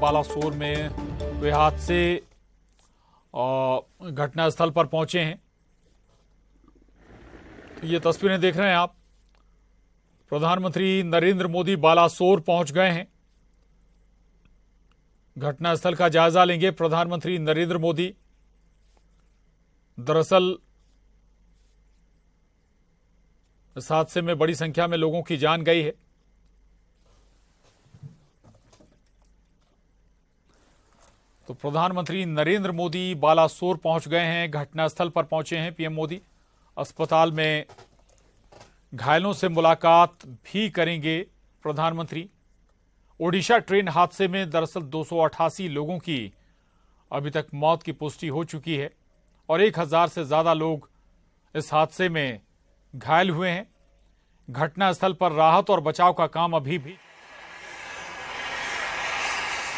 बालासोर में हुए हादसे घटनास्थल पर पहुंचे हैं तो ये तस्वीरें देख रहे हैं आप प्रधानमंत्री नरेंद्र मोदी बालासोर पहुंच गए हैं घटनास्थल का जायजा लेंगे प्रधानमंत्री नरेंद्र मोदी दरअसल इस हादसे में बड़ी संख्या में लोगों की जान गई है तो प्रधानमंत्री नरेंद्र मोदी बालासोर पहुंच गए हैं घटनास्थल पर पहुंचे हैं पीएम मोदी अस्पताल में घायलों से मुलाकात भी करेंगे प्रधानमंत्री ओडिशा ट्रेन हादसे में दरअसल दो लोगों की अभी तक मौत की पुष्टि हो चुकी है और 1000 से ज्यादा लोग इस हादसे में घायल हुए हैं घटनास्थल पर राहत और बचाव का काम अभी भी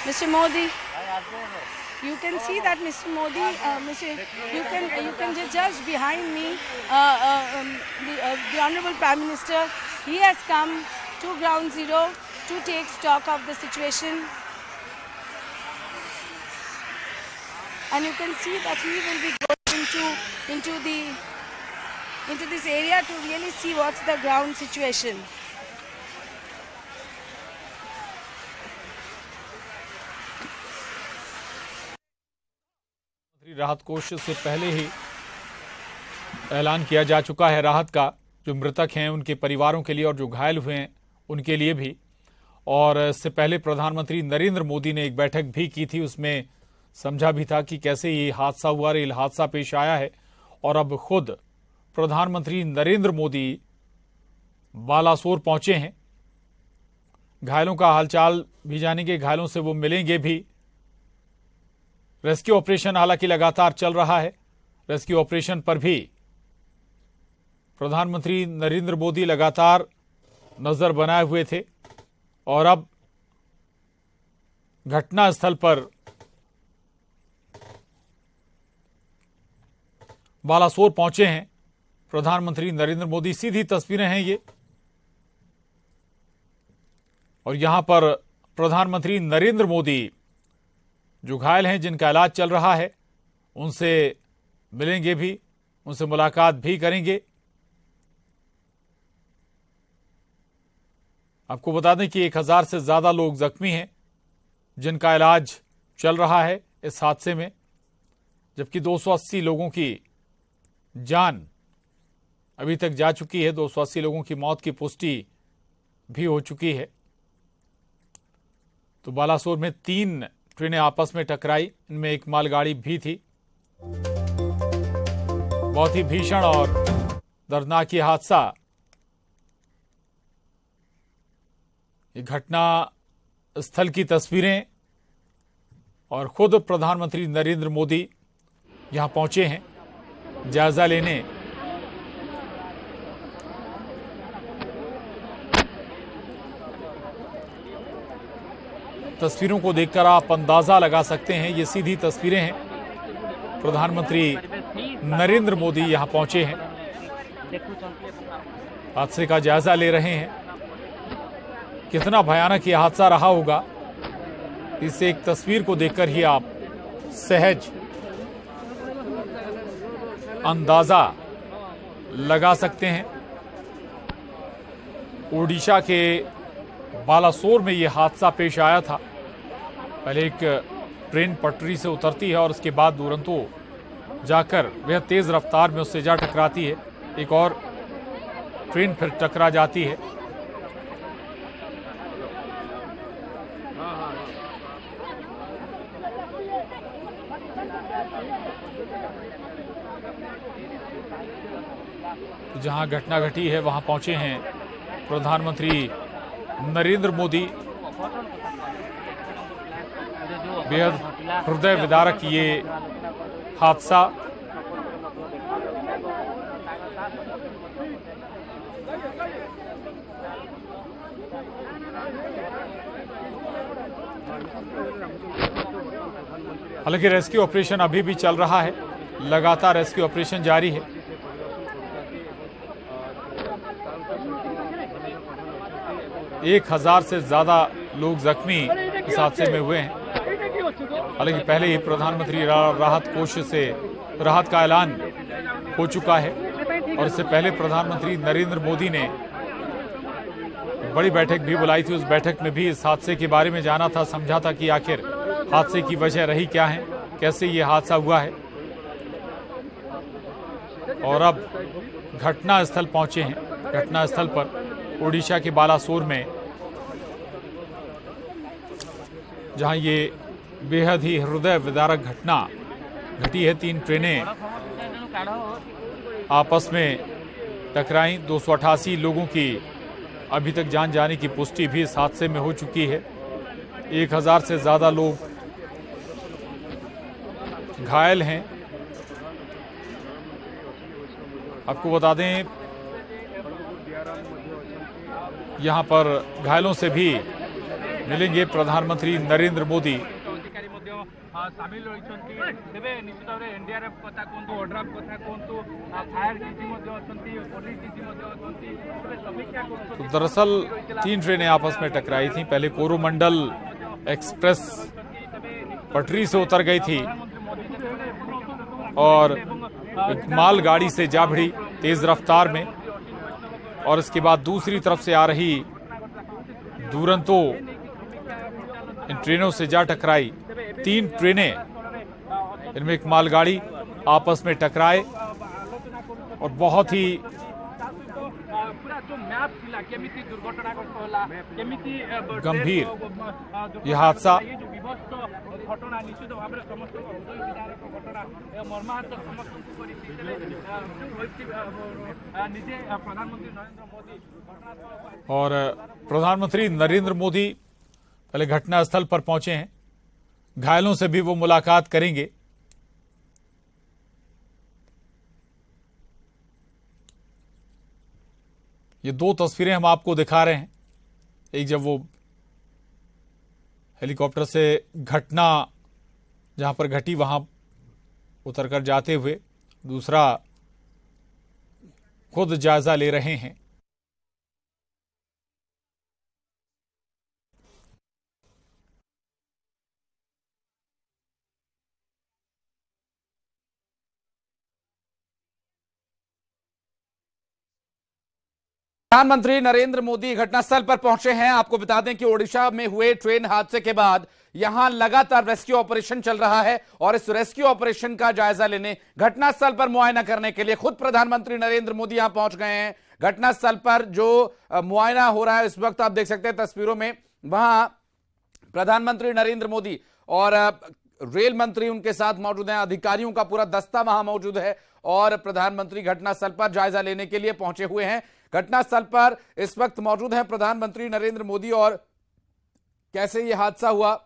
mister Modi You can see that Mr. Modi, uh, Mr. you can uh, you can judge behind me, uh, uh um, the, uh, the Honorable Prime Minister, he has come to ground zero to take stock of the situation. And you can see that he will be going into into the into this area to really see what's the ground situation. राहत कोष से पहले ही ऐलान किया जा चुका है राहत का जो मृतक हैं उनके परिवारों के लिए और जो घायल हुए हैं उनके लिए भी और इससे पहले प्रधानमंत्री नरेंद्र मोदी ने एक बैठक भी की थी उसमें समझा भी था कि कैसे ये हादसा हुआ रेल हादसा पेश आया है और अब खुद प्रधानमंत्री नरेंद्र मोदी बालासोर पहुंचे हैं घायलों का हालचाल भी जानेंगे घायलों से वो मिलेंगे भी रेस्क्यू ऑपरेशन हालांकि लगातार चल रहा है रेस्क्यू ऑपरेशन पर भी प्रधानमंत्री नरेंद्र मोदी लगातार नजर बनाए हुए थे और अब घटनास्थल पर बालासोर पहुंचे हैं प्रधानमंत्री नरेंद्र मोदी सीधी तस्वीरें हैं ये और यहां पर प्रधानमंत्री नरेंद्र मोदी जो घायल हैं जिनका इलाज चल रहा है उनसे मिलेंगे भी उनसे मुलाकात भी करेंगे आपको बता दें कि एक हजार से ज्यादा लोग जख्मी हैं जिनका इलाज चल रहा है इस हादसे में जबकि 280 लोगों की जान अभी तक जा चुकी है 280 लोगों की मौत की पुष्टि भी हो चुकी है तो बालासोर में तीन ट्रेनें आपस में टकराई इनमें एक मालगाड़ी भी थी बहुत ही भीषण और दर्दनाक ये हादसा ये घटना स्थल की तस्वीरें और खुद प्रधानमंत्री नरेंद्र मोदी यहां पहुंचे हैं जायजा लेने तस्वीरों को देखकर आप अंदाज़ा लगा सकते हैं ये सीधी तस्वीरें हैं प्रधानमंत्री नरेंद्र मोदी यहाँ पहुंचे हैं हादसे का जायजा ले रहे हैं कितना भयानक यह हादसा रहा होगा इस एक तस्वीर को देखकर ही आप सहज अंदाजा लगा सकते हैं ओडिशा के बालासोर में ये हादसा पेश आया था पहले एक ट्रेन पटरी से उतरती है और उसके बाद दुरंतो जाकर वह तेज़ रफ्तार में उससे जा टकराती है एक और ट्रेन फिर टकरा जाती है तो जहां घटना घटी है वहां पहुंचे हैं प्रधानमंत्री नरेंद्र मोदी बेहद हृदय विदारक ये हादसा हालांकि रेस्क्यू ऑपरेशन अभी भी चल रहा है लगातार रेस्क्यू ऑपरेशन जारी है एक हजार से ज्यादा लोग जख्मी इस हादसे में हुए हैं हालांकि पहले ही प्रधानमंत्री राहत कोष से राहत का ऐलान हो चुका है और इससे पहले प्रधानमंत्री नरेंद्र मोदी ने बड़ी बैठक भी बुलाई थी उस बैठक में भी इस हादसे के बारे में जाना था समझा था कि आखिर हादसे की वजह रही क्या है कैसे ये हादसा हुआ है और अब घटना स्थल पहुंचे हैं घटना स्थल पर ओडिशा के बालासोर में जहां ये बेहद ही हृदय विदारक घटना घटी है तीन ट्रेनें आपस में टकराई दो लोगों की अभी तक जान जाने की पुष्टि भी इस हादसे में हो चुकी है एक हज़ार से ज़्यादा लोग घायल हैं आपको बता दें यहाँ पर घायलों से भी मिलेंगे प्रधानमंत्री नरेंद्र मोदी तो दरअसल तीन ट्रेनें आपस में टकराई थी पहले कोरोमंडल एक्सप्रेस पटरी से उतर गई थी और माल गाड़ी से जा भिड़ी तेज रफ्तार में और इसके बाद दूसरी तरफ से आ रही दुरंतो इन ट्रेनों से जा टकराई तीन ट्रेनें इनमें एक मालगाड़ी आपस में टकराए और बहुत ही गंभीर यह हादसा और प्रधानमंत्री नरेंद्र मोदी पहले घटनास्थल पर पहुंचे हैं घायलों से भी वो मुलाकात करेंगे ये दो तस्वीरें हम आपको दिखा रहे हैं एक जब वो हेलीकॉप्टर से घटना जहां पर घटी वहां उतरकर जाते हुए दूसरा खुद जायजा ले रहे हैं प्रधानमंत्री नरेंद्र मोदी घटनास्थल पर पहुंचे हैं आपको बता दें कि ओडिशा में हुए ट्रेन हादसे के बाद यहां लगातार रेस्क्यू ऑपरेशन चल रहा है और इस रेस्क्यू ऑपरेशन का जायजा लेने घटनास्थल पर मुआयना करने के लिए खुद प्रधानमंत्री नरेंद्र मोदी यहां पहुंच गए हैं घटनास्थल पर जो मुआयना हो रहा है इस वक्त आप देख सकते हैं तस्वीरों में वहां प्रधानमंत्री नरेंद्र मोदी और रेल मंत्री उनके साथ मौजूद हैं अधिकारियों का पूरा दस्ता वहां मौजूद है और प्रधानमंत्री घटनास्थल पर जायजा लेने के लिए पहुंचे हुए हैं घटनास्थल पर इस वक्त मौजूद हैं प्रधानमंत्री नरेंद्र मोदी और कैसे यह हादसा हुआ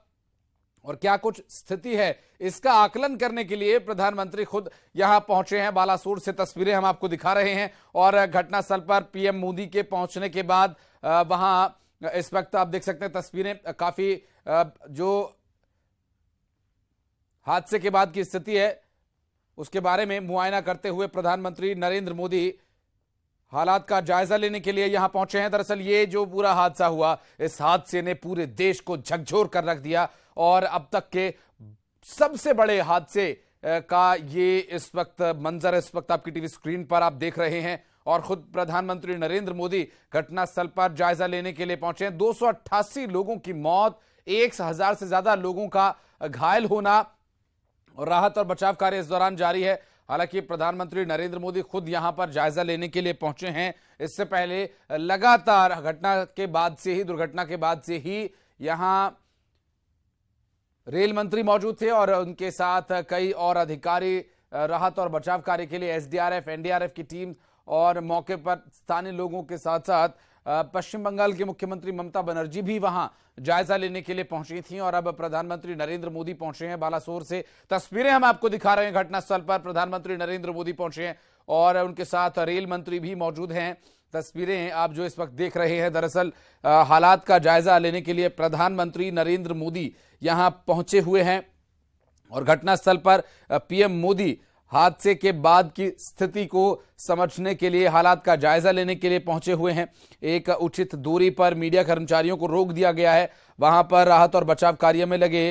और क्या कुछ स्थिति है इसका आकलन करने के लिए प्रधानमंत्री खुद यहां पहुंचे हैं बालासोर से तस्वीरें हम आपको दिखा रहे हैं और घटनास्थल पर पीएम मोदी के पहुंचने के बाद वहां इस वक्त आप देख सकते हैं तस्वीरें काफी जो हादसे के बाद की स्थिति है उसके बारे में मुआयना करते हुए प्रधानमंत्री नरेंद्र मोदी हालात का जायजा लेने के लिए यहां पहुंचे हैं दरअसल ये जो बुरा हादसा हुआ इस हादसे ने पूरे देश को झकझोर कर रख दिया और अब तक के सबसे बड़े हादसे का ये इस वक्त मंजर इस वक्त आपकी टीवी स्क्रीन पर आप देख रहे हैं और खुद प्रधानमंत्री नरेंद्र मोदी घटनास्थल पर जायजा लेने के लिए पहुंचे हैं दो लोगों की मौत एक हजार से ज्यादा लोगों का घायल होना राहत और बचाव कार्य इस दौरान जारी है हालांकि प्रधानमंत्री नरेंद्र मोदी खुद यहां पर जायजा लेने के लिए पहुंचे हैं इससे पहले लगातार घटना के बाद से ही दुर्घटना के बाद से ही यहां रेल मंत्री मौजूद थे और उनके साथ कई और अधिकारी राहत और बचाव कार्य के लिए एसडीआरएफ एनडीआरएफ की टीम और मौके पर स्थानीय लोगों के साथ साथ पश्चिम बंगाल की मुख्यमंत्री ममता बनर्जी भी वहां जायजा लेने के लिए पहुंची थी और अब प्रधानमंत्री नरेंद्र मोदी पहुंचे हैं बालासोर से तस्वीरें हम आपको दिखा रहे हैं घटनास्थल पर प्रधानमंत्री नरेंद्र मोदी पहुंचे हैं और उनके साथ रेल मंत्री भी मौजूद हैं तस्वीरें आप जो इस वक्त देख रहे हैं दरअसल हालात का जायजा लेने के लिए प्रधानमंत्री नरेंद्र मोदी यहां पहुंचे हुए हैं और घटनास्थल पर पीएम मोदी हादसे के बाद की स्थिति को समझने के लिए हालात का जायजा लेने के लिए पहुंचे हुए हैं एक उचित दूरी पर मीडिया कर्मचारियों को रोक दिया गया है वहां पर राहत और बचाव कार्य में लगे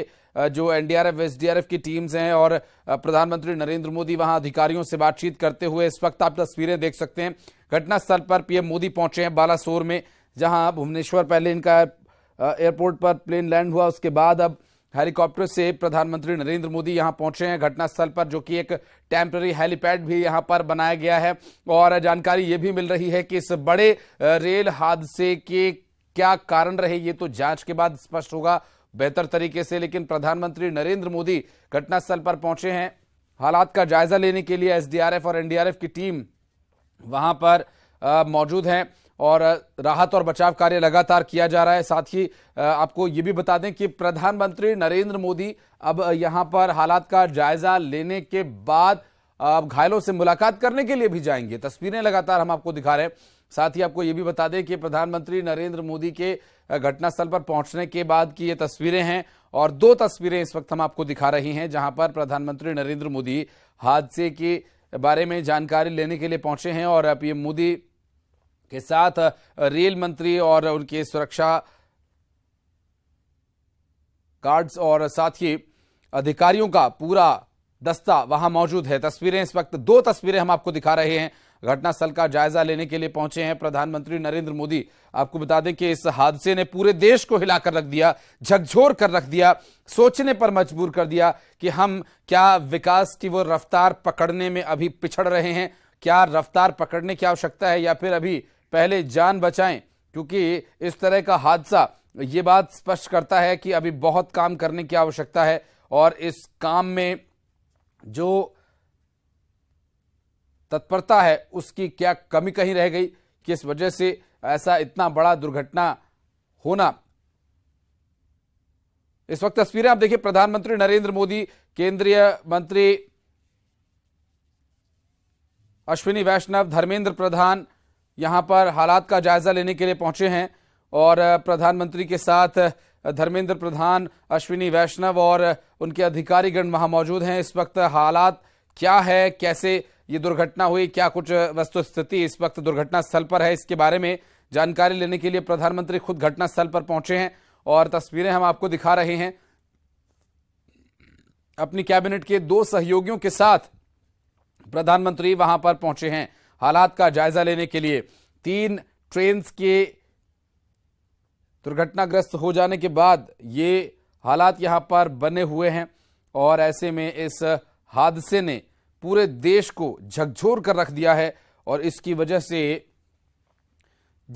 जो एनडीआरएफ एसडीआरएफ की टीम्स हैं और प्रधानमंत्री नरेंद्र मोदी वहां अधिकारियों से बातचीत करते हुए इस वक्त आप तस्वीरें देख सकते हैं घटनास्थल पर पीएम मोदी पहुंचे हैं बालासोर में जहां भुवनेश्वर पहले इनका एयरपोर्ट पर प्लेन लैंड हुआ उसके बाद अब हेलीकॉप्टर से प्रधानमंत्री नरेंद्र मोदी यहां पहुंचे हैं घटनास्थल पर जो कि एक टेम्प्ररी हेलीपैड भी यहां पर बनाया गया है और जानकारी ये भी मिल रही है कि इस बड़े रेल हादसे के क्या कारण रहे ये तो जांच के बाद स्पष्ट होगा बेहतर तरीके से लेकिन प्रधानमंत्री नरेंद्र मोदी घटनास्थल पर पहुंचे हैं हालात का जायजा लेने के लिए एसडीआरएफ और एनडीआरएफ की टीम वहां पर मौजूद हैं और राहत और बचाव कार्य लगातार किया जा रहा है साथ ही आपको ये भी बता दें कि प्रधानमंत्री नरेंद्र मोदी अब यहाँ पर हालात का जायजा लेने के बाद अब घायलों से मुलाकात करने के लिए भी जाएंगे तस्वीरें लगातार हम आपको दिखा रहे हैं साथ ही आपको ये भी बता दें कि प्रधानमंत्री नरेंद्र मोदी के घटनास्थल पर पहुंचने के बाद की ये तस्वीरें हैं और दो तस्वीरें इस वक्त हम आपको दिखा रही हैं जहां पर प्रधानमंत्री नरेंद्र मोदी हादसे के बारे में जानकारी लेने के लिए पहुंचे हैं और पीएम मोदी के साथ रेल मंत्री और उनके सुरक्षा गार्ड्स और साथ ही अधिकारियों का पूरा दस्ता वहां मौजूद है तस्वीरें इस वक्त दो तस्वीरें हम आपको दिखा रहे हैं घटनास्थल का जायजा लेने के लिए पहुंचे हैं प्रधानमंत्री नरेंद्र मोदी आपको बता दें कि इस हादसे ने पूरे देश को हिलाकर रख दिया झकझोर कर रख दिया सोचने पर मजबूर कर दिया कि हम क्या विकास की वो रफ्तार पकड़ने में अभी पिछड़ रहे हैं क्या रफ्तार पकड़ने की आवश्यकता है या फिर अभी पहले जान बचाएं क्योंकि इस तरह का हादसा ये बात स्पष्ट करता है कि अभी बहुत काम करने की आवश्यकता है और इस काम में जो तत्परता है उसकी क्या कमी कहीं रह गई किस वजह से ऐसा इतना बड़ा दुर्घटना होना इस वक्त तस्वीरें आप देखिए प्रधानमंत्री नरेंद्र मोदी केंद्रीय मंत्री अश्विनी वैष्णव धर्मेंद्र प्रधान यहाँ पर हालात का जायज़ा लेने के लिए पहुंचे हैं और प्रधानमंत्री के साथ धर्मेंद्र प्रधान अश्विनी वैष्णव और उनके अधिकारीगण वहां मौजूद हैं इस वक्त हालात क्या है कैसे ये दुर्घटना हुई क्या कुछ वस्तुस्थिति इस वक्त दुर्घटना स्थल पर है इसके बारे में जानकारी लेने के लिए प्रधानमंत्री खुद घटनास्थल पर पहुंचे हैं और तस्वीरें हम आपको दिखा रहे हैं अपनी कैबिनेट के दो सहयोगियों के साथ प्रधानमंत्री वहां पर पहुंचे हैं हालात का जायजा लेने के लिए तीन ट्रेन के दुर्घटनाग्रस्त हो जाने के बाद ये हालात यहां पर बने हुए हैं और ऐसे में इस हादसे ने पूरे देश को झकझोर कर रख दिया है और इसकी वजह से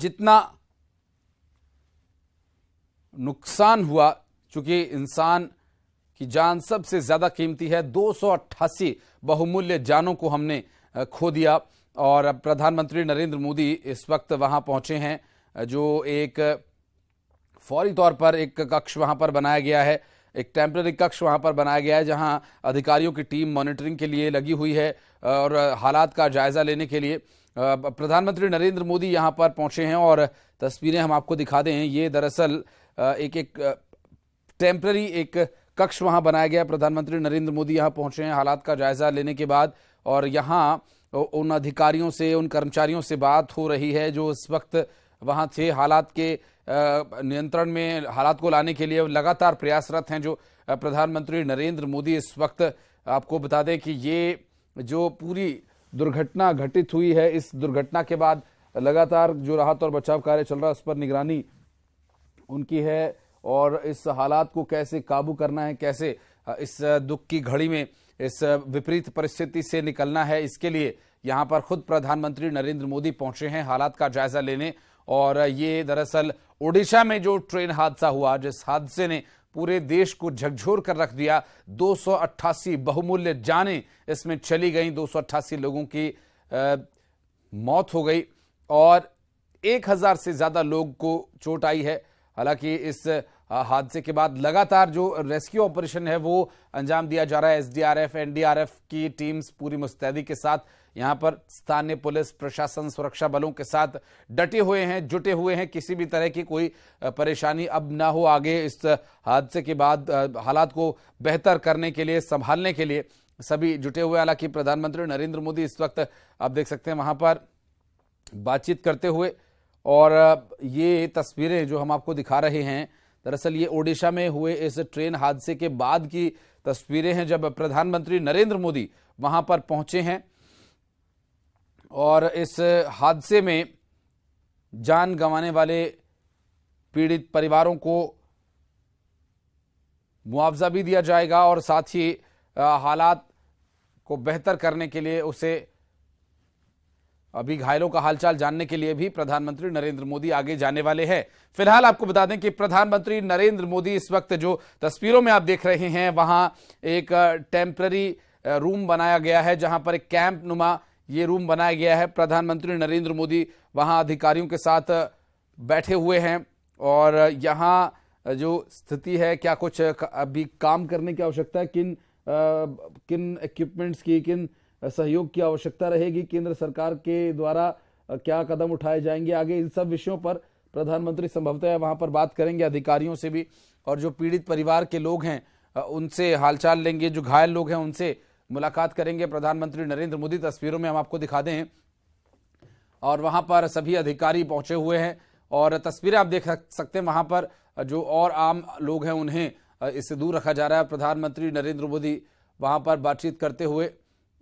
जितना नुकसान हुआ चूंकि इंसान की जान सबसे ज़्यादा कीमती है 288 बहुमूल्य जानों को हमने खो दिया और अब प्रधानमंत्री नरेंद्र मोदी इस वक्त वहां पहुंचे हैं जो एक फौरी तौर पर एक कक्ष वहां पर बनाया गया है एक टेम्प्ररी कक्ष वहां पर बनाया गया है जहां अधिकारियों की टीम मॉनिटरिंग के लिए लगी हुई है और हालात का जायजा लेने के लिए प्रधानमंत्री नरेंद्र मोदी यहां पर पहुंचे हैं और तस्वीरें हम आपको दिखा दें ये दरअसल एक एक टेम्प्ररी एक कक्ष वहां बनाया गया प्रधानमंत्री नरेंद्र मोदी यहां पहुंचे हैं हालात का जायजा लेने के बाद और यहाँ उन अधिकारियों से उन कर्मचारियों से बात हो रही है जो इस वक्त वहाँ थे हालात के नियंत्रण में हालात को लाने के लिए लगातार प्रयासरत हैं जो प्रधानमंत्री नरेंद्र मोदी इस वक्त आपको बता दें कि ये जो पूरी दुर्घटना घटित हुई है इस दुर्घटना के बाद लगातार जो राहत और बचाव कार्य चल रहा है उस पर निगरानी उनकी है और इस हालात को कैसे काबू करना है कैसे इस दुख की घड़ी में इस विपरीत परिस्थिति से निकलना है इसके लिए यहां पर खुद प्रधानमंत्री नरेंद्र मोदी पहुंचे हैं हालात का जायजा लेने और ये दरअसल ओडिशा में जो ट्रेन हादसा हुआ जिस हादसे ने पूरे देश को झकझोर कर रख दिया दो बहुमूल्य जाने इसमें चली गई दो लोगों की आ, मौत हो गई और 1000 से ज़्यादा लोग को चोट आई है हालांकि इस हादसे के बाद लगातार जो रेस्क्यू ऑपरेशन है वो अंजाम दिया जा रहा है एसडीआरएफ एनडीआरएफ की टीम्स पूरी मुस्तैदी के साथ यहाँ पर स्थानीय पुलिस प्रशासन सुरक्षा बलों के साथ डटे हुए हैं जुटे हुए हैं किसी भी तरह की कोई परेशानी अब ना हो आगे इस हादसे के बाद हालात को बेहतर करने के लिए संभालने के लिए सभी जुटे हुए हालांकि प्रधानमंत्री नरेंद्र मोदी इस वक्त आप देख सकते हैं वहां पर बातचीत करते हुए और ये तस्वीरें जो हम आपको दिखा रहे हैं दरअसल ये ओडिशा में हुए इस ट्रेन हादसे के बाद की तस्वीरें हैं जब प्रधानमंत्री नरेंद्र मोदी वहां पर पहुंचे हैं और इस हादसे में जान गंवाने वाले पीड़ित परिवारों को मुआवजा भी दिया जाएगा और साथ ही हालात को बेहतर करने के लिए उसे अभी घायलों का हालचाल जानने के लिए भी प्रधानमंत्री नरेंद्र मोदी आगे जाने वाले हैं फिलहाल आपको बता दें कि प्रधानमंत्री नरेंद्र मोदी इस वक्त जो तस्वीरों में आप देख रहे हैं वहां एक टेम्प्ररी रूम बनाया गया है जहां पर एक कैंप नुमा ये रूम बनाया गया है प्रधानमंत्री नरेंद्र मोदी वहां अधिकारियों के साथ बैठे हुए हैं और यहाँ जो स्थिति है क्या कुछ अभी काम करने की आवश्यकता है किन आ, किन इक्विपमेंट्स की किन सहयोग की आवश्यकता रहेगी केंद्र सरकार के द्वारा क्या कदम उठाए जाएंगे आगे इन सब विषयों पर प्रधानमंत्री संभवतः वहां पर बात करेंगे अधिकारियों से भी और जो पीड़ित परिवार के लोग हैं उनसे हालचाल लेंगे जो घायल लोग हैं उनसे मुलाकात करेंगे प्रधानमंत्री नरेंद्र मोदी तस्वीरों में हम आपको दिखा दें और वहां पर सभी अधिकारी पहुंचे हुए हैं और तस्वीरें आप देख सकते हैं वहां पर जो और आम लोग हैं उन्हें इससे दूर रखा जा रहा है प्रधानमंत्री नरेंद्र मोदी वहां पर बातचीत करते हुए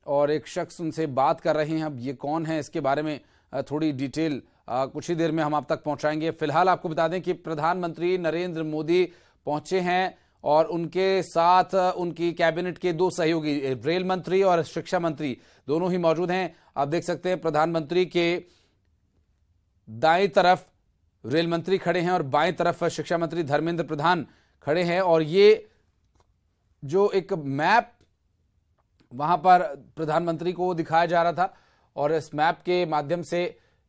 और एक शख्स उनसे बात कर रहे हैं अब ये कौन है इसके बारे में थोड़ी डिटेल कुछ ही देर में हम आप तक पहुंचाएंगे फिलहाल आपको बता दें कि प्रधानमंत्री नरेंद्र मोदी पहुंचे हैं और उनके साथ उनकी कैबिनेट के दो सहयोगी रेल मंत्री और शिक्षा मंत्री दोनों ही मौजूद हैं आप देख सकते हैं प्रधानमंत्री के दाएं तरफ रेल मंत्री खड़े हैं और बाएं तरफ शिक्षा मंत्री धर्मेंद्र प्रधान खड़े हैं और ये जो एक मैप वहाँ पर प्रधानमंत्री को दिखाया जा रहा था और इस मैप के माध्यम से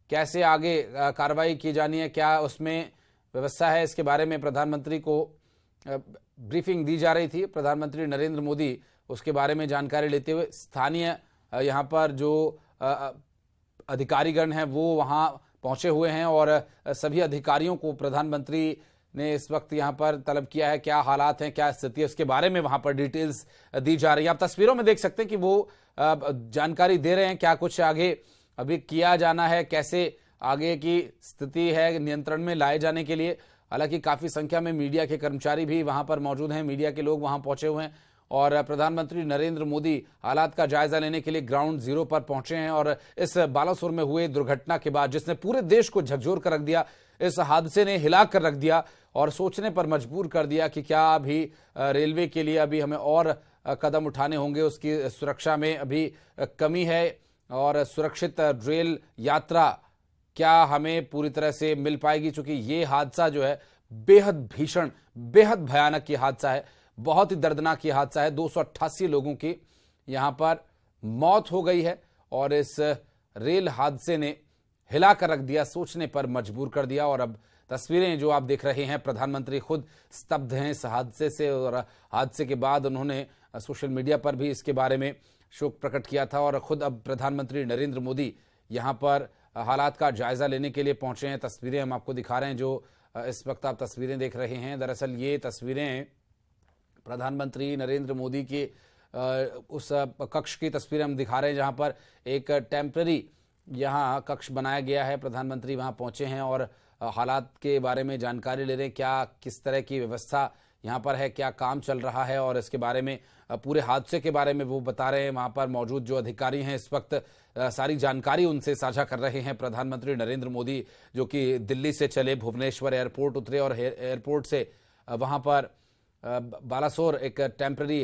कैसे आगे कार्रवाई की जानी है क्या उसमें व्यवस्था है इसके बारे में प्रधानमंत्री को ब्रीफिंग दी जा रही थी प्रधानमंत्री नरेंद्र मोदी उसके बारे में जानकारी लेते हुए स्थानीय यहाँ पर जो अधिकारीगण हैं वो वहाँ पहुँचे हुए हैं और सभी अधिकारियों को प्रधानमंत्री ने इस वक्त यहाँ पर तलब किया है क्या हालात हैं क्या स्थिति है उसके बारे में वहाँ पर डिटेल्स दी जा रही है आप तस्वीरों में देख सकते हैं कि वो जानकारी दे रहे हैं क्या कुछ आगे अभी किया जाना है कैसे आगे की स्थिति है नियंत्रण में लाए जाने के लिए हालांकि काफ़ी संख्या में मीडिया के कर्मचारी भी वहां पर मौजूद हैं मीडिया के लोग वहां पहुंचे हुए हैं और प्रधानमंत्री नरेंद्र मोदी हालात का जायजा लेने के लिए ग्राउंड जीरो पर पहुंचे हैं और इस बालासोर में हुए दुर्घटना के बाद जिसने पूरे देश को झकझोर कर रख दिया इस हादसे ने हिला कर रख दिया और सोचने पर मजबूर कर दिया कि क्या अभी रेलवे के लिए अभी हमें और कदम उठाने होंगे उसकी सुरक्षा में अभी कमी है और सुरक्षित रेल यात्रा क्या हमें पूरी तरह से मिल पाएगी चूंकि ये हादसा जो है बेहद भीषण बेहद भयानक की हादसा है बहुत ही दर्दनाक की हादसा है दो लोगों की यहाँ पर मौत हो गई है और इस रेल हादसे ने हिला कर रख दिया सोचने पर मजबूर कर दिया और अब तस्वीरें जो आप देख रहे हैं प्रधानमंत्री खुद स्तब्ध हैं इस हादसे से और हादसे के बाद उन्होंने सोशल मीडिया पर भी इसके बारे में शोक प्रकट किया था और खुद अब प्रधानमंत्री नरेंद्र मोदी यहाँ पर हालात का जायजा लेने के लिए पहुंचे हैं तस्वीरें हम आपको दिखा रहे हैं जो इस वक्त आप तस्वीरें देख रहे हैं दरअसल ये तस्वीरें प्रधानमंत्री नरेंद्र मोदी के उस कक्ष की तस्वीरें हम दिखा रहे हैं जहां पर एक टेम्प्रेरी यहाँ कक्ष बनाया गया है प्रधानमंत्री वहां पहुंचे हैं और हालात के बारे में जानकारी ले रहे हैं क्या किस तरह की व्यवस्था यहाँ पर है क्या काम चल रहा है और इसके बारे में पूरे हादसे के बारे में वो बता रहे हैं वहाँ पर मौजूद जो अधिकारी हैं इस वक्त सारी जानकारी उनसे साझा कर रहे हैं प्रधानमंत्री नरेंद्र मोदी जो कि दिल्ली से चले भुवनेश्वर एयरपोर्ट उतरे और एयरपोर्ट से वहाँ पर बालासोर एक टेम्प्ररी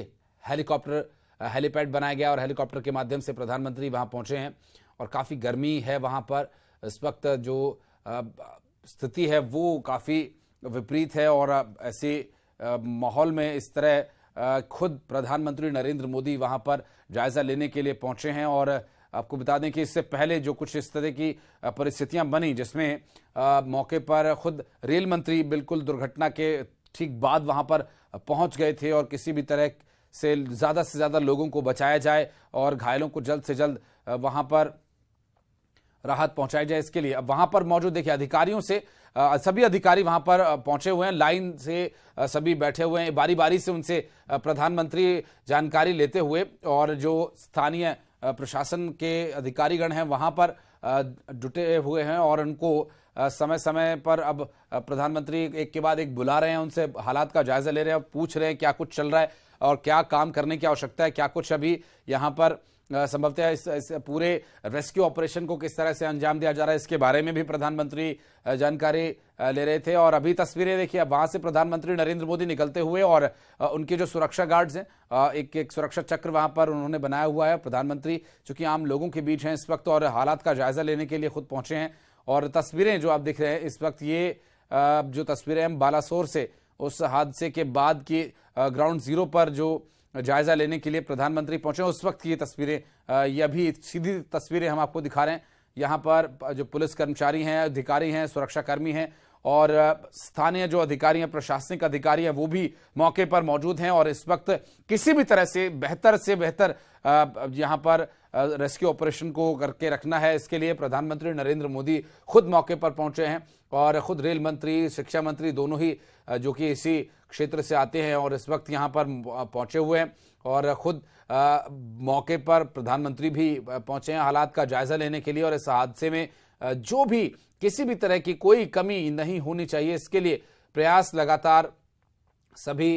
हेलीकॉप्टर हेलीपैड बनाया गया और हेलीकॉप्टर के माध्यम से प्रधानमंत्री वहाँ पहुँचे हैं और काफ़ी गर्मी है वहाँ पर इस वक्त जो स्थिति है वो काफ़ी विपरीत है और ऐसे माहौल में इस तरह खुद प्रधानमंत्री नरेंद्र मोदी वहां पर जायजा लेने के लिए पहुंचे हैं और आपको बता दें कि इससे पहले जो कुछ इस तरह की परिस्थितियां बनी जिसमें मौके पर खुद रेल मंत्री बिल्कुल दुर्घटना के ठीक बाद वहां पर पहुंच गए थे और किसी भी तरह से ज़्यादा से ज़्यादा लोगों को बचाया जाए और घायलों को जल्द से जल्द वहाँ पर राहत पहुंचाई जाए इसके लिए अब वहां पर मौजूद देखिए अधिकारियों से आ, सभी अधिकारी वहां पर पहुंचे हुए हैं लाइन से आ, सभी बैठे हुए हैं बारी बारी से उनसे प्रधानमंत्री जानकारी लेते हुए और जो स्थानीय प्रशासन के अधिकारीगण हैं वहां पर जुटे हुए हैं और उनको समय समय पर अब प्रधानमंत्री एक के बाद एक बुला रहे हैं उनसे हालात का जायजा ले रहे हैं पूछ रहे हैं क्या कुछ चल रहा है और क्या काम करने की आवश्यकता है क्या कुछ अभी यहाँ पर संभवतः इस, इस पूरे रेस्क्यू ऑपरेशन को किस तरह से अंजाम दिया जा रहा है इसके बारे में भी प्रधानमंत्री जानकारी ले रहे थे और अभी तस्वीरें देखिए अब वहां से प्रधानमंत्री नरेंद्र मोदी निकलते हुए और उनके जो सुरक्षा गार्ड्स हैं एक एक सुरक्षा चक्र वहां पर उन्होंने बनाया हुआ है प्रधानमंत्री चूंकि आम लोगों के बीच हैं इस वक्त और हालात का जायजा लेने के लिए खुद पहुंचे हैं और तस्वीरें जो आप देख रहे हैं इस वक्त ये जो तस्वीरें हैं बालासोर से उस हादसे के बाद की ग्राउंड जीरो पर जो जायजा लेने के लिए प्रधानमंत्री पहुंचे उस वक्त की ये तस्वीरें ये अभी सीधी तस्वीरें हम आपको दिखा रहे हैं यहाँ पर जो पुलिस कर्मचारी हैं अधिकारी हैं सुरक्षाकर्मी हैं और स्थानीय जो अधिकारी हैं प्रशासनिक अधिकारी हैं वो भी मौके पर मौजूद हैं और इस वक्त किसी भी तरह से बेहतर से बेहतर यहाँ पर रेस्क्यू ऑपरेशन को करके रखना है इसके लिए प्रधानमंत्री नरेंद्र मोदी खुद मौके पर पहुंचे हैं और ख़ुद रेल मंत्री शिक्षा मंत्री दोनों ही जो कि इसी क्षेत्र से आते हैं और इस वक्त यहाँ पर पहुँचे हुए हैं और ख़ुद मौके पर प्रधानमंत्री भी पहुँचे हैं हालात का जायज़ा लेने के लिए और इस हादसे में जो भी किसी भी तरह की कोई कमी नहीं होनी चाहिए इसके लिए प्रयास लगातार सभी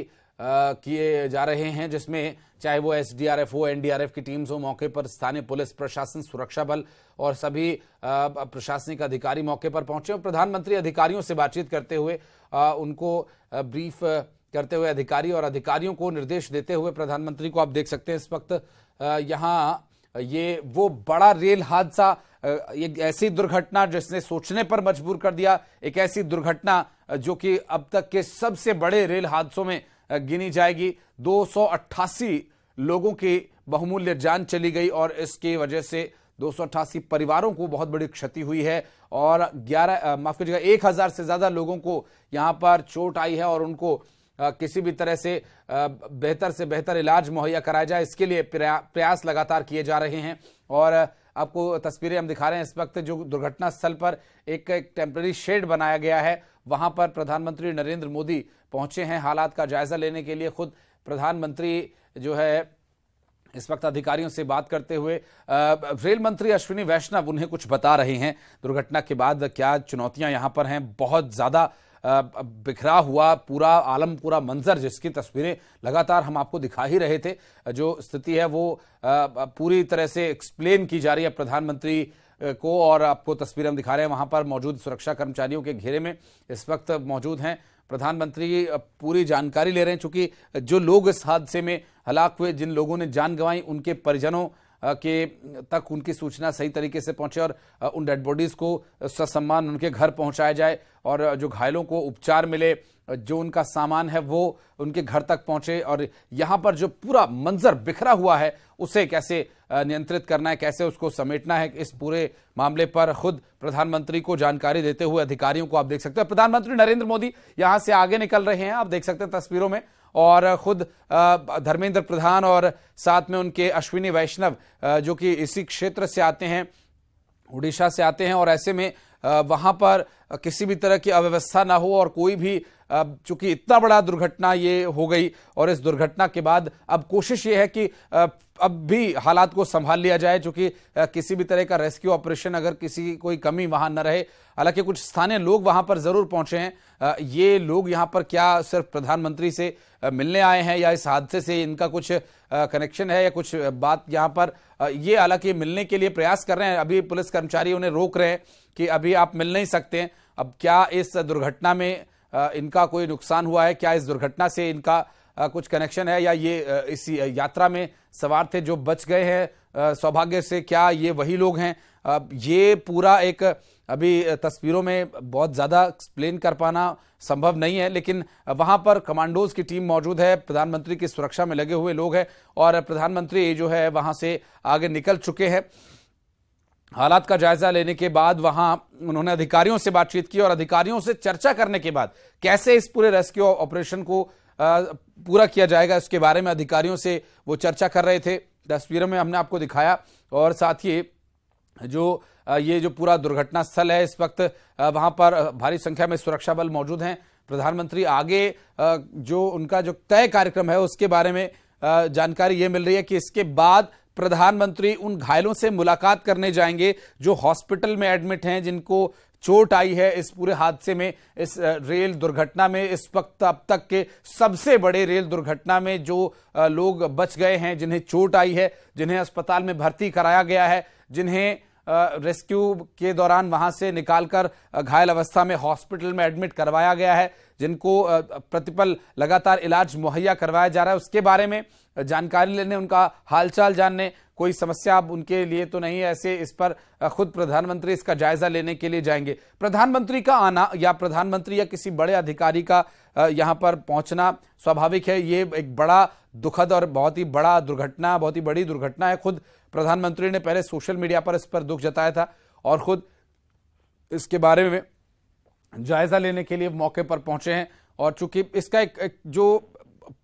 किए जा रहे हैं जिसमें चाहे वो एसडीआरएफ हो एनडीआरएफ की टीम्स हो मौके पर स्थानीय पुलिस प्रशासन सुरक्षा बल और सभी प्रशासनिक अधिकारी मौके पर पहुंचे और प्रधानमंत्री अधिकारियों से बातचीत करते हुए उनको ब्रीफ करते हुए अधिकारी और अधिकारियों को निर्देश देते हुए प्रधानमंत्री को आप देख सकते हैं इस वक्त यहाँ ये वो बड़ा रेल हादसा एक ऐसी दुर्घटना जिसने सोचने पर मजबूर कर दिया एक ऐसी दुर्घटना जो कि अब तक के सबसे बड़े रेल हादसों में गिनी जाएगी दो लोगों की बहुमूल्य जान चली गई और इसकी वजह से दो परिवारों को बहुत बड़ी क्षति हुई है और 11 माफ कीजिएगा एक हजार से ज्यादा लोगों को यहां पर चोट आई है और उनको किसी भी तरह से बेहतर से बेहतर इलाज मुहैया कराया जाए इसके लिए प्रयास लगातार किए जा रहे हैं और आपको तस्वीरें हम दिखा रहे हैं इस वक्त जो दुर्घटना स्थल पर एक, एक टेम्पररी शेड बनाया गया है वहां पर प्रधानमंत्री नरेंद्र मोदी पहुंचे हैं हालात का जायजा लेने के लिए खुद प्रधानमंत्री जो है इस वक्त अधिकारियों से बात करते हुए रेल मंत्री अश्विनी वैष्णव उन्हें कुछ बता रहे हैं दुर्घटना के बाद क्या चुनौतियां यहां पर हैं बहुत ज्यादा बिखरा हुआ पूरा आलम पूरा मंजर जिसकी तस्वीरें लगातार हम आपको दिखा ही रहे थे जो स्थिति है वो पूरी तरह से एक्सप्लेन की जा रही है प्रधानमंत्री को और आपको तस्वीर हम दिखा रहे हैं वहां पर मौजूद सुरक्षा कर्मचारियों के घेरे में इस वक्त मौजूद हैं प्रधानमंत्री पूरी जानकारी ले रहे हैं चूंकि जो लोग इस हादसे में हलाक हुए जिन लोगों ने जान गंवाई उनके परिजनों के तक उनकी सूचना सही तरीके से पहुंचे और उन डेड बॉडीज़ को ससम्मान उनके घर पहुंचाया जाए और जो घायलों को उपचार मिले जो उनका सामान है वो उनके घर तक पहुंचे और यहाँ पर जो पूरा मंजर बिखरा हुआ है उसे कैसे नियंत्रित करना है कैसे उसको समेटना है इस पूरे मामले पर खुद प्रधानमंत्री को जानकारी देते हुए अधिकारियों को आप देख सकते हैं प्रधानमंत्री नरेंद्र मोदी यहाँ से आगे निकल रहे हैं आप देख सकते हैं तस्वीरों में और खुद धर्मेंद्र प्रधान और साथ में उनके अश्विनी वैष्णव जो कि इसी क्षेत्र से आते हैं उड़ीसा से आते हैं और ऐसे में वहां पर किसी भी तरह की अव्यवस्था ना हो और कोई भी अब चूंकि इतना बड़ा दुर्घटना ये हो गई और इस दुर्घटना के बाद अब कोशिश ये है कि अब भी हालात को संभाल लिया जाए चूंकि किसी भी तरह का रेस्क्यू ऑपरेशन अगर किसी कोई कमी वहां न रहे हालांकि कुछ स्थानीय लोग वहां पर जरूर पहुंचे हैं ये लोग यहां पर क्या सिर्फ प्रधानमंत्री से मिलने आए हैं या इस हादसे से इनका कुछ कनेक्शन है या कुछ बात यहां पर ये हालांकि मिलने के लिए प्रयास कर रहे हैं अभी पुलिस कर्मचारी उन्हें रोक रहे हैं कि अभी आप मिल नहीं सकते अब क्या इस दुर्घटना में इनका कोई नुकसान हुआ है क्या इस दुर्घटना से इनका कुछ कनेक्शन है या ये इस यात्रा में सवार थे जो बच गए हैं सौभाग्य से क्या ये वही लोग हैं ये पूरा एक अभी तस्वीरों में बहुत ज़्यादा एक्सप्लेन कर पाना संभव नहीं है लेकिन वहाँ पर कमांडोज की टीम मौजूद है प्रधानमंत्री की सुरक्षा में लगे हुए लोग हैं और प्रधानमंत्री जो है वहाँ से आगे निकल चुके हैं हालात का जायजा लेने के बाद वहां उन्होंने अधिकारियों से बातचीत की और अधिकारियों से चर्चा करने के बाद कैसे इस पूरे रेस्क्यू ऑपरेशन को पूरा किया जाएगा इसके बारे में अधिकारियों से वो चर्चा कर रहे थे तस्वीरों में हमने आपको दिखाया और साथ ही जो ये जो पूरा दुर्घटना स्थल है इस वक्त वहां पर भारी संख्या में सुरक्षा बल मौजूद हैं प्रधानमंत्री आगे जो उनका जो तय कार्यक्रम है उसके बारे में जानकारी ये मिल रही है कि इसके बाद प्रधानमंत्री उन घायलों से मुलाकात करने जाएंगे जो हॉस्पिटल में एडमिट हैं जिनको चोट आई है इस पूरे हादसे में इस रेल दुर्घटना में इस वक्त अब तक के सबसे बड़े रेल दुर्घटना में जो लोग बच गए हैं जिन्हें चोट आई है जिन्हें अस्पताल में भर्ती कराया गया है जिन्हें रेस्क्यू के दौरान वहां से निकालकर घायल अवस्था में हॉस्पिटल में एडमिट करवाया गया है जिनको प्रतिपल लगातार इलाज मुहैया करवाया जा रहा है उसके बारे में जानकारी लेने उनका हालचाल जानने कोई समस्या अब उनके लिए तो नहीं है ऐसे इस पर खुद प्रधानमंत्री इसका जायजा लेने के लिए जाएंगे प्रधानमंत्री का आना या प्रधानमंत्री या किसी बड़े अधिकारी का यहाँ पर पहुंचना स्वाभाविक है ये एक बड़ा दुखद और बहुत ही बड़ा दुर्घटना बहुत ही बड़ी दुर्घटना है खुद प्रधानमंत्री ने पहले सोशल मीडिया पर इस पर दुख जताया था और खुद इसके बारे में जायजा लेने के लिए मौके पर पहुंचे हैं और चूंकि इसका एक, एक जो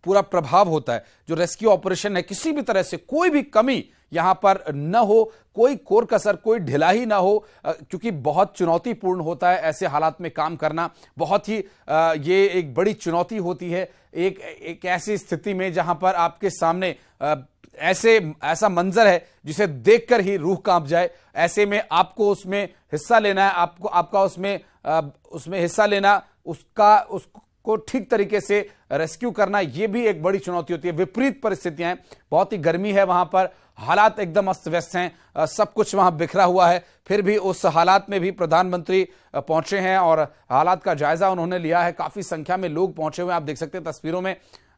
पूरा प्रभाव होता है जो रेस्क्यू ऑपरेशन है किसी भी तरह से कोई भी कमी यहां पर न हो कोई कोर कसर कोई ढिलाई ना हो क्योंकि बहुत चुनौतीपूर्ण होता है ऐसे हालात में काम करना बहुत ही ये एक बड़ी चुनौती होती है एक एक ऐसी स्थिति में जहां पर आपके सामने ऐसे ऐसा मंजर है जिसे देखकर ही रूह कांप जाए ऐसे में आपको उसमें हिस्सा लेना है आपको आपका उसमें उसमें हिस्सा लेना उसका उस को ठीक तरीके से रेस्क्यू करना यह भी एक बड़ी चुनौती होती है विपरीत परिस्थितियां हैं बहुत ही गर्मी है वहां पर हालात एकदम अस्त व्यस्त हैं सब कुछ वहां बिखरा हुआ है फिर भी उस हालात में भी प्रधानमंत्री पहुंचे हैं और हालात का जायजा उन्होंने लिया है काफी संख्या में लोग पहुंचे हुए हैं आप देख सकते हैं तस्वीरों में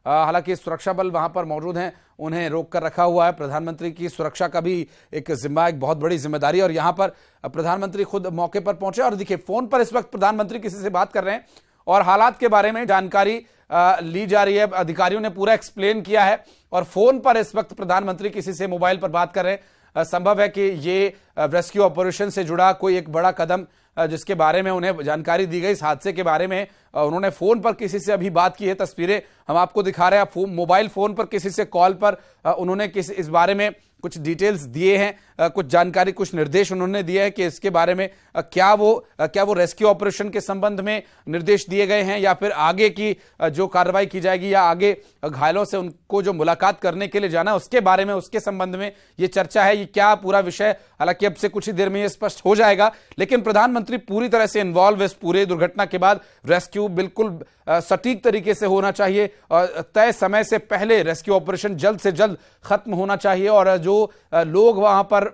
हालांकि सुरक्षा बल वहां पर मौजूद हैं उन्हें रोक कर रखा हुआ है प्रधानमंत्री की सुरक्षा का भी एक जिम्मा एक बहुत बड़ी जिम्मेदारी और यहां पर प्रधानमंत्री खुद मौके पर पहुंचे और देखिए फोन पर इस वक्त प्रधानमंत्री किसी से बात कर रहे हैं और हालात के बारे में जानकारी ली जा रही है अधिकारियों ने पूरा एक्सप्लेन किया है और फोन पर इस वक्त प्रधानमंत्री किसी से मोबाइल पर बात कर रहे हैं संभव है कि ये रेस्क्यू ऑपरेशन से जुड़ा कोई एक बड़ा कदम जिसके बारे में उन्हें जानकारी दी गई इस हादसे के बारे में उन्होंने फोन पर किसी से अभी बात की है तस्वीरें हम आपको दिखा रहे हैं मोबाइल फोन पर किसी से कॉल पर उन्होंने किस इस बारे में कुछ डिटेल्स दिए हैं कुछ जानकारी कुछ निर्देश उन्होंने दिए हैं कि इसके बारे में क्या वो क्या वो रेस्क्यू ऑपरेशन के संबंध में निर्देश दिए गए हैं या फिर आगे की जो कार्रवाई की जाएगी या आगे घायलों से उनको जो मुलाकात करने के लिए जाना उसके बारे में उसके संबंध में ये चर्चा है ये क्या पूरा विषय हालांकि अब से कुछ ही देर में ये स्पष्ट हो जाएगा लेकिन प्रधानमंत्री पूरी तरह से इन्वॉल्व इस पूरे दुर्घटना के बाद रेस्क्यू बिल्कुल सटीक तरीके से होना चाहिए तय समय से पहले रेस्क्यू ऑपरेशन जल्द से जल्द खत्म होना चाहिए और जो लोग वहां पर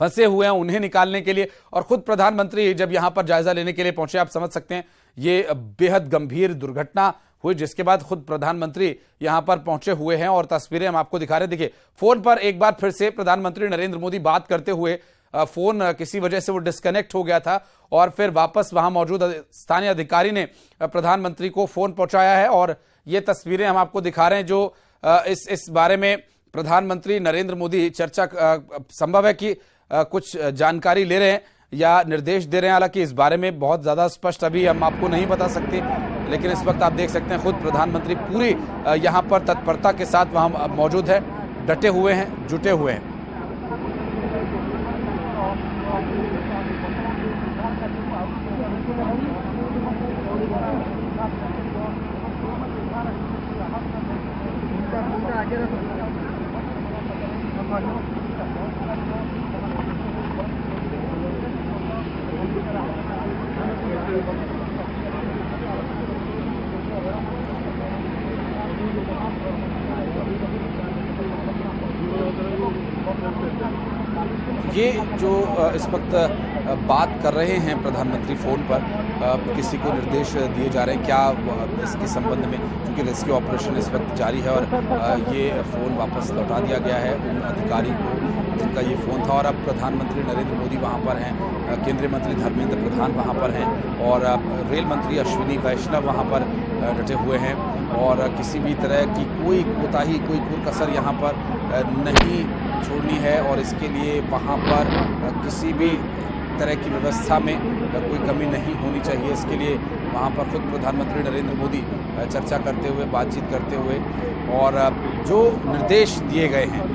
फंसे हुए हैं उन्हें निकालने के लिए और खुद प्रधानमंत्री जब यहां पर जायजा लेने के लिए पहुंचे आप समझ सकते हैं ये बेहद गंभीर दुर्घटना हुई जिसके बाद खुद प्रधानमंत्री यहां पर पहुंचे हुए हैं और तस्वीरें हम आपको दिखा रहे देखिए फोन पर एक बार फिर से प्रधानमंत्री नरेंद्र मोदी बात करते हुए फोन किसी वजह से वो डिस्कनेक्ट हो गया था और फिर वापस वहां मौजूद स्थानीय अधिकारी ने प्रधानमंत्री को फोन पहुंचाया है और ये तस्वीरें हम आपको दिखा रहे हैं जो इस इस बारे में प्रधानमंत्री नरेंद्र मोदी चर्चा संभव है कि कुछ जानकारी ले रहे हैं या निर्देश दे रहे हैं हालांकि इस बारे में बहुत ज्यादा स्पष्ट अभी हम आपको नहीं बता सकते लेकिन इस वक्त आप देख सकते हैं खुद प्रधानमंत्री पूरी यहाँ पर तत्परता के साथ वहाँ मौजूद है डटे हुए हैं जुटे हुए हैं ये जो इस वक्त बात कर रहे हैं प्रधानमंत्री फ़ोन पर किसी को निर्देश दिए जा रहे हैं क्या इसके संबंध में क्योंकि रेस्क्यू ऑपरेशन इस वक्त जारी है और ये फ़ोन वापस लौटा दिया गया है उन अधिकारी को जिनका ये फ़ोन था और अब प्रधानमंत्री नरेंद्र मोदी वहाँ पर हैं केंद्रीय मंत्री धर्मेंद्र प्रधान वहाँ पर हैं और रेल मंत्री अश्विनी वैष्णव वहाँ पर डटे हुए हैं और किसी भी तरह की कोई कोताही कोई कसर यहाँ पर नहीं छोड़नी है और इसके लिए वहाँ पर किसी भी तरह की व्यवस्था में कोई कमी नहीं होनी चाहिए इसके लिए वहाँ पर खुद प्रधानमंत्री नरेंद्र मोदी चर्चा करते हुए बातचीत करते हुए और जो निर्देश दिए गए हैं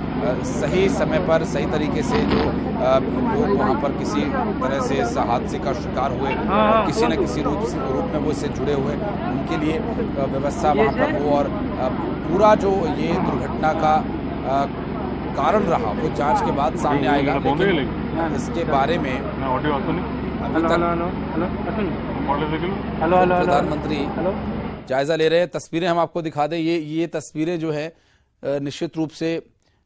सही समय पर सही तरीके से जो लोग वहाँ पर किसी तरह से इस हादसे का शिकार हुए किसी न किसी रूप से रूप में वो इससे जुड़े हुए उनके लिए व्यवस्था वहाँ पर हो और पूरा जो ये दुर्घटना का कारण रहा वो जांच के बाद सामने आएगा लेकिन इसके बारे में अभी तक अच्छा प्रधानमंत्री जायजा ले रहे हैं तस्वीरें हम आपको दिखा दें ये ये तस्वीरें जो है निश्चित रूप से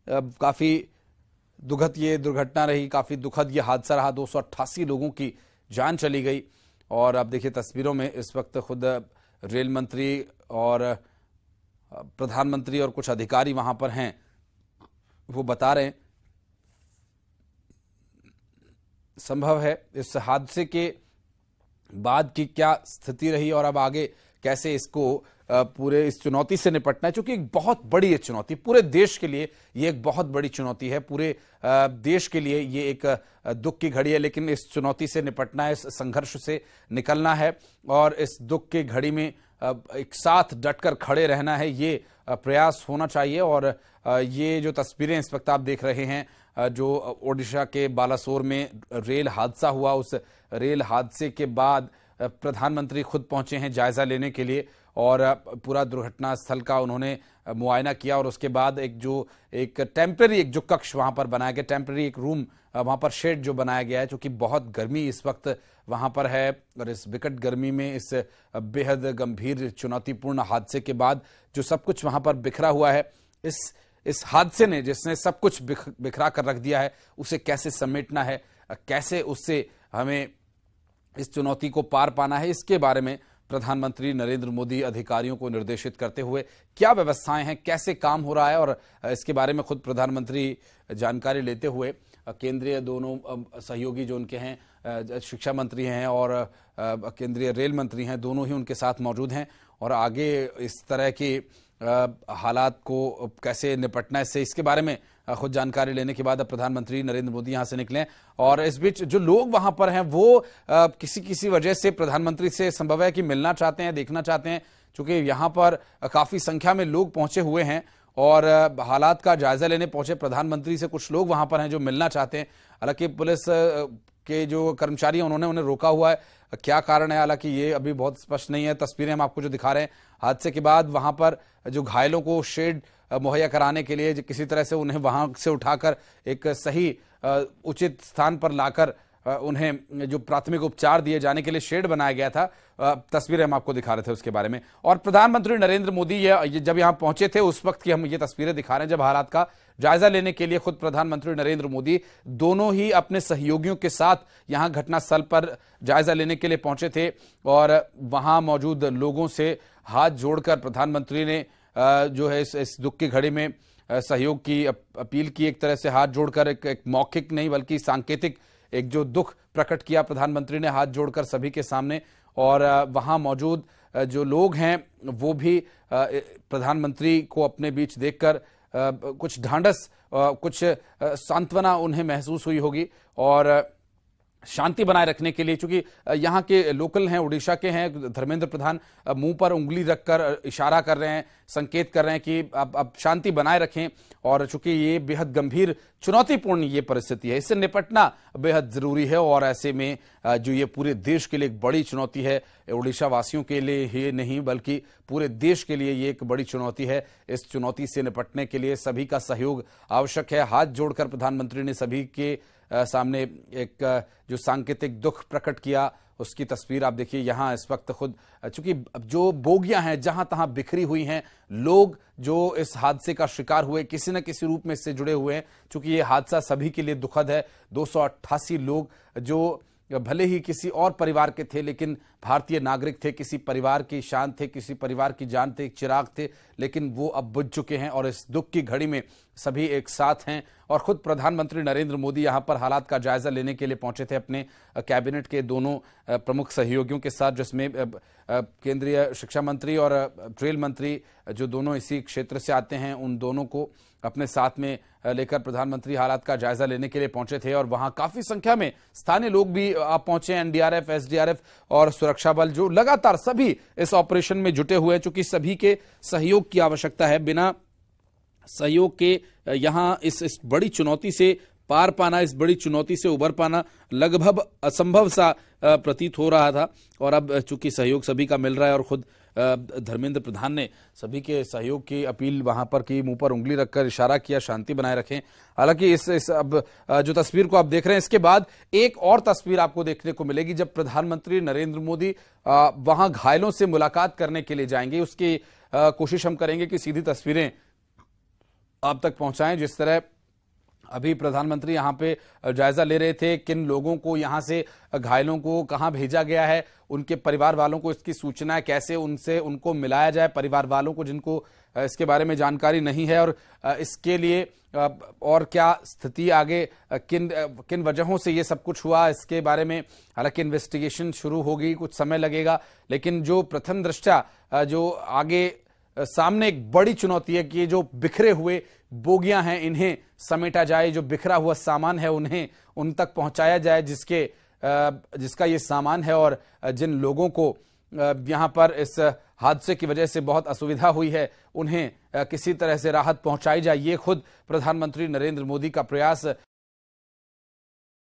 काफ़ी दुखद ये दुर्घटना रही काफ़ी दुखद ये हादसा रहा दो लोगों की जान चली गई और आप देखिए तस्वीरों में इस वक्त खुद रेल मंत्री और प्रधानमंत्री और कुछ अधिकारी वहां पर हैं वो बता रहे हैं संभव है इस हादसे के बाद की क्या स्थिति रही और अब आगे कैसे इसको पूरे इस चुनौती से निपटना है चूंकि एक बहुत बड़ी ये चुनौती पूरे देश के लिए ये एक बहुत बड़ी चुनौती है पूरे देश के लिए ये एक दुख की घड़ी है लेकिन इस चुनौती से निपटना है इस संघर्ष से निकलना है और इस दुख की घड़ी में एक साथ डटकर खड़े रहना है ये प्रयास होना चाहिए और ये जो तस्वीरें इस वक्त आप देख रहे हैं जो ओडिशा के बालासोर में रेल हादसा हुआ उस रेल हादसे के बाद प्रधानमंत्री खुद पहुंचे हैं जायजा लेने के लिए और पूरा दुर्घटना स्थल का उन्होंने मुआयना किया और उसके बाद एक जो एक टेम्प्रेरी एक जो कक्ष वहाँ पर बनाया गया टेम्प्रेरी एक रूम वहाँ पर शेड जो बनाया गया है क्योंकि बहुत गर्मी इस वक्त वहाँ पर है और इस विकट गर्मी में इस बेहद गंभीर चुनौतीपूर्ण हादसे के बाद जो सब कुछ वहाँ पर बिखरा हुआ है इस इस हादसे ने जिसने सब कुछ बिखरा कर रख दिया है उसे कैसे समेटना है कैसे उससे हमें इस चुनौती को पार पाना है इसके बारे में प्रधानमंत्री नरेंद्र मोदी अधिकारियों को निर्देशित करते हुए क्या व्यवस्थाएं हैं कैसे काम हो रहा है और इसके बारे में खुद प्रधानमंत्री जानकारी लेते हुए केंद्रीय दोनों सहयोगी जो उनके हैं शिक्षा मंत्री हैं और केंद्रीय रेल मंत्री हैं दोनों ही उनके साथ मौजूद हैं और आगे इस तरह की हालात को कैसे निपटना है इससे इसके बारे में खुद जानकारी लेने के बाद अब प्रधानमंत्री नरेंद्र मोदी यहां से निकले और इस बीच जो लोग वहां पर हैं वो किसी किसी वजह से प्रधानमंत्री से संभव है कि मिलना चाहते हैं देखना चाहते हैं चूंकि यहां पर काफी संख्या में लोग पहुंचे हुए हैं और हालात का जायजा लेने पहुंचे प्रधानमंत्री से कुछ लोग वहां पर हैं जो मिलना चाहते हैं हालांकि पुलिस के जो कर्मचारी हैं उन्होंने उन्हें रोका हुआ है क्या कारण है हालांकि ये अभी बहुत स्पष्ट नहीं है तस्वीरें हम आपको जो दिखा रहे हैं हादसे के बाद वहां पर जो घायलों को शेड मुहैया कराने के लिए किसी तरह से उन्हें वहां से उठाकर एक सही उचित स्थान पर लाकर उन्हें जो प्राथमिक उपचार दिए जाने के लिए शेड बनाया गया था तस्वीरें हम आपको दिखा रहे थे उसके बारे में और प्रधानमंत्री नरेंद्र मोदी ये जब यहाँ पहुंचे थे उस वक्त की हम ये तस्वीरें दिखा रहे हैं जब हालात का जायजा लेने के लिए खुद प्रधानमंत्री नरेंद्र मोदी दोनों ही अपने सहयोगियों के साथ यहाँ घटनास्थल पर जायजा लेने के लिए पहुंचे थे और वहाँ मौजूद लोगों से हाथ जोड़कर प्रधानमंत्री ने जो है इस, इस दुख की घड़ी में सहयोग की अपील की एक तरह से हाथ जोड़कर एक, एक मौखिक नहीं बल्कि सांकेतिक एक जो दुख प्रकट किया प्रधानमंत्री ने हाथ जोड़कर सभी के सामने और वहां मौजूद जो लोग हैं वो भी प्रधानमंत्री को अपने बीच देखकर कुछ ढांढस कुछ सांत्वना उन्हें महसूस हुई होगी और शांति बनाए रखने के लिए चूंकि यहाँ के लोकल हैं उड़ीसा के हैं धर्मेंद्र प्रधान मुंह पर उंगली रखकर इशारा कर रहे हैं संकेत कर रहे हैं कि अब अब शांति बनाए रखें और चूंकि ये बेहद गंभीर चुनौतीपूर्ण ये परिस्थिति है इससे निपटना बेहद ज़रूरी है और ऐसे में जो ये पूरे देश के लिए एक बड़ी चुनौती है उड़ीसा वासियों के लिए ही नहीं बल्कि पूरे देश के लिए ये एक बड़ी चुनौती है इस चुनौती से निपटने के लिए सभी का सहयोग आवश्यक है हाथ जोड़कर प्रधानमंत्री ने सभी के सामने एक जो सांकेतिक दुख प्रकट किया उसकी तस्वीर आप देखिए यहाँ इस वक्त खुद चूंकि जो बोगियां हैं जहां तहां बिखरी हुई हैं लोग जो इस हादसे का शिकार हुए किसी न किसी रूप में इससे जुड़े हुए हैं चूंकि ये हादसा सभी के लिए दुखद है दो लोग जो भले ही किसी और परिवार के थे लेकिन भारतीय नागरिक थे किसी परिवार की शान थे किसी परिवार की जान थे एक चिराग थे लेकिन वो अब बुझ चुके हैं और इस दुख की घड़ी में सभी एक साथ हैं और खुद प्रधानमंत्री नरेंद्र मोदी यहाँ पर हालात का जायजा लेने के लिए पहुंचे थे अपने कैबिनेट के दोनों प्रमुख सहयोगियों के साथ जिसमें केंद्रीय शिक्षा मंत्री और रेल मंत्री जो दोनों इसी क्षेत्र से आते हैं उन दोनों को अपने साथ में लेकर प्रधानमंत्री हालात का जायजा लेने के लिए पहुंचे थे और वहां काफी संख्या में स्थानीय लोग भी आप पहुंचे एनडीआरएफ एसडीआरएफ और सुरक्षा बल जो लगातार सभी इस ऑपरेशन में जुटे हुए हैं चूंकि सभी के सहयोग की आवश्यकता है बिना सहयोग के यहां इस, इस बड़ी चुनौती से पार पाना इस बड़ी चुनौती से उबर पाना लगभग असंभव सा प्रतीत हो रहा था और अब चूंकि सहयोग सभी का मिल रहा है और खुद धर्मेंद्र प्रधान ने सभी के सहयोग की अपील वहां पर की मुंह पर उंगली रखकर इशारा किया शांति बनाए रखें हालांकि इस, इस अब जो तस्वीर को आप देख रहे हैं इसके बाद एक और तस्वीर आपको देखने को मिलेगी जब प्रधानमंत्री नरेंद्र मोदी वहां घायलों से मुलाकात करने के लिए जाएंगे उसकी कोशिश हम करेंगे कि सीधी तस्वीरें आप तक पहुंचाएं जिस तरह अभी प्रधानमंत्री यहाँ पे जायजा ले रहे थे किन लोगों को यहाँ से घायलों को कहाँ भेजा गया है उनके परिवार वालों को इसकी सूचना है कैसे उनसे उनको मिलाया जाए परिवार वालों को जिनको इसके बारे में जानकारी नहीं है और इसके लिए और क्या स्थिति आगे किन किन वजहों से ये सब कुछ हुआ इसके बारे में हालांकि इन्वेस्टिगेशन शुरू होगी कुछ समय लगेगा लेकिन जो प्रथम दृष्टा जो आगे सामने एक बड़ी चुनौती है कि ये जो बिखरे हुए बोगियां हैं इन्हें समेटा जाए जो बिखरा हुआ सामान है उन्हें उन तक पहुंचाया जाए जिसके जिसका ये सामान है और जिन लोगों को यहाँ पर इस हादसे की वजह से बहुत असुविधा हुई है उन्हें किसी तरह से राहत पहुंचाई जाए ये खुद प्रधानमंत्री नरेंद्र मोदी का प्रयास